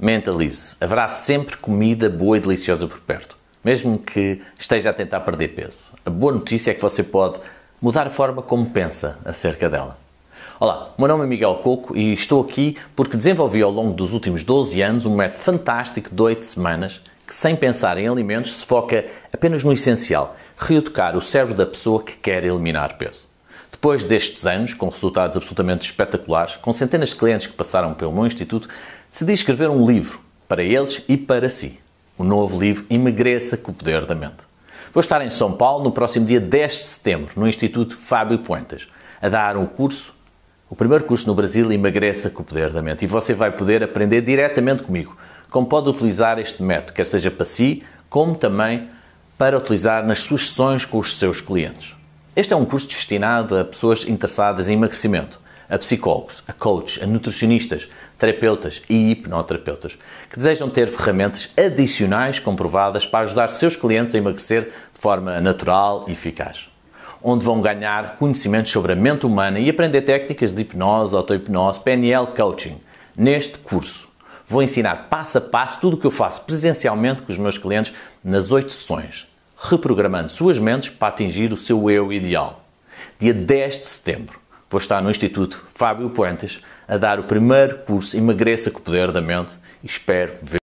Mentalize. Haverá sempre comida boa e deliciosa por perto, mesmo que esteja a tentar perder peso. A boa notícia é que você pode mudar a forma como pensa acerca dela. Olá, meu nome é Miguel Coco e estou aqui porque desenvolvi ao longo dos últimos 12 anos um método fantástico de 8 semanas que, sem pensar em alimentos, se foca apenas no essencial: reeducar o cérebro da pessoa que quer eliminar peso. Depois destes anos, com resultados absolutamente espetaculares, com centenas de clientes que passaram pelo meu instituto, decidi escrever um livro para eles e para si. O novo livro Emagreça com o Poder da Mente. Vou estar em São Paulo no próximo dia 10 de setembro, no Instituto Fábio Pontas a dar um curso, o primeiro curso no Brasil, Emagreça com o Poder da Mente. E você vai poder aprender diretamente comigo como pode utilizar este método, quer seja para si, como também para utilizar nas suas sessões com os seus clientes. Este é um curso destinado a pessoas interessadas em emagrecimento a psicólogos, a coaches, a nutricionistas, terapeutas e hipnoterapeutas, que desejam ter ferramentas adicionais comprovadas para ajudar seus clientes a emagrecer de forma natural e eficaz. Onde vão ganhar conhecimentos sobre a mente humana e aprender técnicas de hipnose, autohipnose, PNL, coaching. Neste curso, vou ensinar passo a passo tudo o que eu faço presencialmente com os meus clientes nas oito sessões, reprogramando suas mentes para atingir o seu eu ideal. Dia 10 de setembro vou estar no Instituto Fábio Puentes a dar o primeiro curso Emagreça com o Poder da Mente e espero ver.